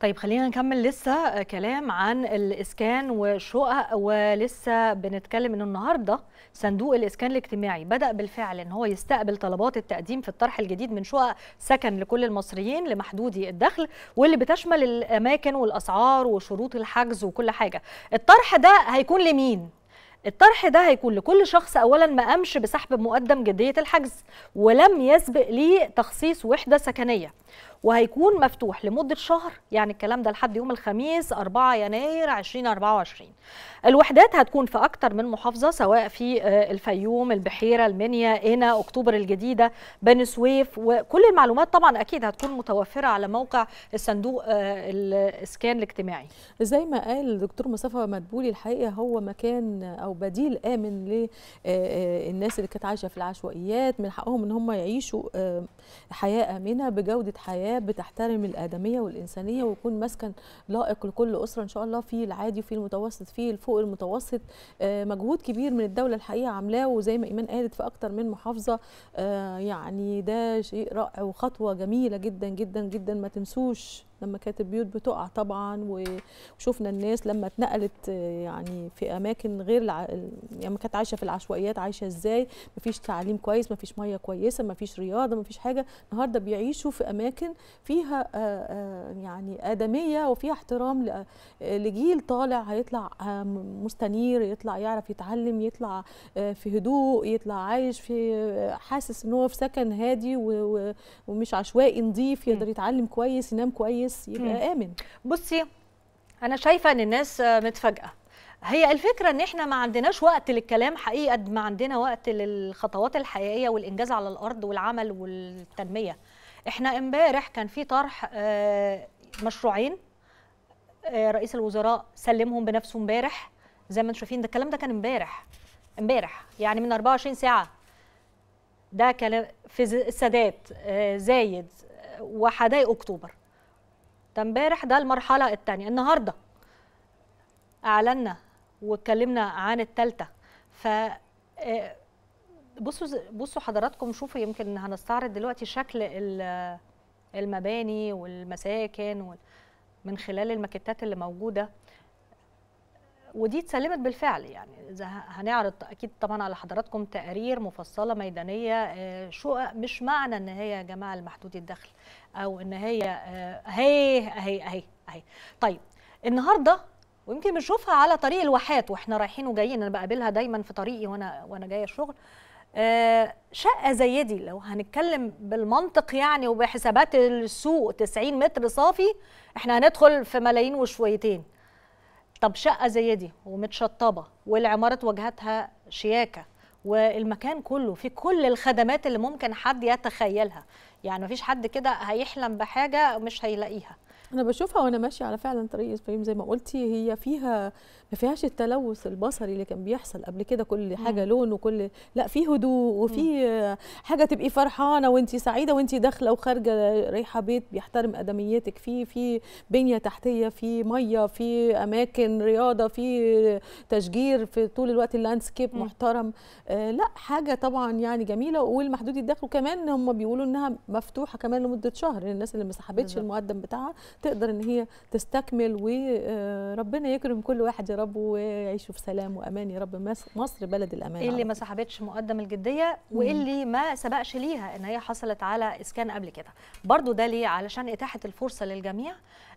طيب خلينا نكمل لسه آه، كلام عن الإسكان والشقق ولسه بنتكلم إنه النهاردة صندوق الإسكان الاجتماعي بدأ بالفعل إن هو يستقبل طلبات التقديم في الطرح الجديد من شقق سكن لكل المصريين لمحدودي الدخل واللي بتشمل الأماكن والأسعار وشروط الحجز وكل حاجة الطرح ده هيكون لمين؟ الطرح ده هيكون لكل شخص اولا ما قامش بسحب مقدم جديه الحجز ولم يسبق ليه تخصيص وحده سكنيه وهيكون مفتوح لمدة شهر يعني الكلام ده لحد يوم الخميس 4 يناير 2024 الوحدات هتكون في أكتر من محافظة سواء في آه، الفيوم البحيرة المنيا هنا أكتوبر الجديدة بني سويف وكل المعلومات طبعا أكيد هتكون متوفرة على موقع الصندوق آه، الإسكان الاجتماعي زي ما قال الدكتور مصطفى مدبولي الحقيقة هو مكان أو بديل امن للناس آه، آه، اللي كانت عايشه في العشوائيات من حقهم ان هم يعيشوا آه، حياه امنه بجوده حياه بتحترم الادميه والانسانيه ويكون مسكن لائق لكل اسره ان شاء الله في العادي وفي المتوسط في الفوق المتوسط مجهود كبير من الدوله الحقيقه عاملاه وزي ما ايمان قالت في اكتر من محافظه يعني ده شيء رائع وخطوه جميله جدا جدا جدا ما تنسوش لما كانت البيوت بتقع طبعا وشفنا الناس لما اتنقلت آه، يعني في اماكن غير الع... يعني كانت عايشه في العشوائيات عايشه ازاي مفيش تعليم كويس مفيش ميه كويسه مفيش رياضه مفيش حاجه النهارده بيعيشوا في اماكن فيها آه، آه، يعني ادميه وفيها احترام لجيل طالع هيطلع مستنير يطلع يعرف يتعلم يطلع في هدوء يطلع عايش في حاسس ان هو في سكن هادي ومش عشوائي نظيف يقدر يتعلم كويس ينام كويس كويس يبقى امن بصي انا شايفه ان الناس آه، متفاجئه هي الفكره ان احنا ما عندناش وقت للكلام حقيقي قد ما عندنا وقت للخطوات الحقيقيه والانجاز على الارض والعمل والتنميه احنا امبارح كان في طرح آه، مشروعين آه، رئيس الوزراء سلمهم بنفسه امبارح زي ما انتم شايفين ده الكلام ده كان امبارح امبارح يعني من 24 ساعه ده كلام في السادات زايد وحدائق اكتوبر ده امبارح ده المرحله الثانيه النهارده اعلنا واتكلمنا عن الثالثه ف آه، بصوا بصوا حضراتكم شوفوا يمكن هنستعرض دلوقتي شكل المباني والمساكن من خلال الماكتات اللي موجوده ودي اتسلمت بالفعل يعني هنعرض اكيد طبعا على حضراتكم تقارير مفصله ميدانيه آه، شقق مش معنى ان هي يا جماعه المحدود الدخل او ان هي آه، اهي اهي اهي اهي طيب النهارده ويمكن بنشوفها على طريق الواحات واحنا رايحين وجايين انا بقابلها دايما في طريقي وانا وانا جايه الشغل آه، شقه زي دي لو هنتكلم بالمنطق يعني وبحسابات السوق 90 متر صافي احنا هندخل في ملايين وشويتين طب شقه زي دي ومتشطبه والعماره واجهتها شياكه والمكان كله في كل الخدمات اللي ممكن حد يتخيلها يعني مفيش حد كده هيحلم بحاجه مش هيلاقيها انا بشوفها وانا ماشيه على فعلا طريق اسبايم زي ما قلتي هي فيها ما فيهاش التلوث البصري اللي كان بيحصل قبل كده كل حاجه مم. لون وكل لا في هدوء وفي حاجه تبقي فرحانه وانت سعيده وانت داخله وخارجه رايحه بيت بيحترم ادميتك في في بنيه تحتيه في ميه في اماكن رياضه في تشجير في طول الوقت اللاندسكيب محترم آه لا حاجه طبعا يعني جميله والمحدود الدخل كمان هم بيقولوا انها مفتوحه كمان لمده شهر للناس اللي ما سحبتش المقدم بتاعها تقدر ان هي تستكمل وربنا آه، يكرم كل واحد يا رب ويعيشوا في سلام وامان يا رب مصر بلد الامان اللي ما سحبتش مقدم الجديه واللي ما سبقش ليها ان هي حصلت على اسكان قبل كده برضو ده ليه علشان اتاحه الفرصه للجميع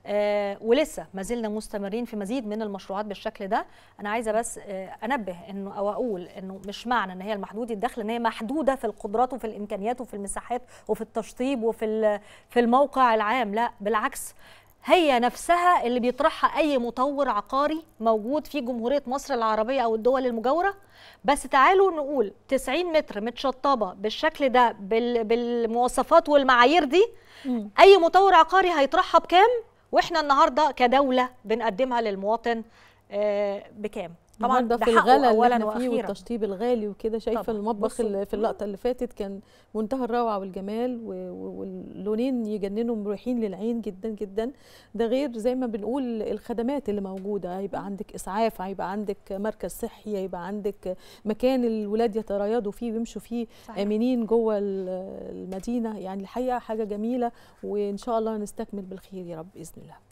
آه ولسه ما زلنا مستمرين في مزيد من المشروعات بالشكل ده انا عايزه بس آه انبه انه او اقول انه مش معنى ان هي المحدودة الدخل ان هي محدوده في القدرات وفي الامكانيات وفي المساحات وفي التشطيب وفي في الموقع العام لا بالعكس هي نفسها اللي بيطرحها اي مطور عقاري موجود في جمهوريه مصر العربيه او الدول المجاوره بس تعالوا نقول 90 متر متشطبه بالشكل ده بالمواصفات والمعايير دي اي مطور عقاري هيطرحها بكام واحنا النهارده كدوله بنقدمها للمواطن آه، بكام طبعا ده في الغلا اللي احنا فيه والتشطيب الغالي وكده شايفه المطبخ في اللقطه اللي فاتت كان منتهى الروعه والجمال واللونين يجننوا مريحين للعين جدا جدا ده غير زي ما بنقول الخدمات اللي موجوده هيبقى عندك اسعاف هيبقى عندك مركز صحي هيبقى عندك مكان الولاد يتريضوا فيه ويمشوا فيه صحيح. امنين جوه المدينه يعني الحقيقه حاجه جميله وان شاء الله نستكمل بالخير يا رب باذن الله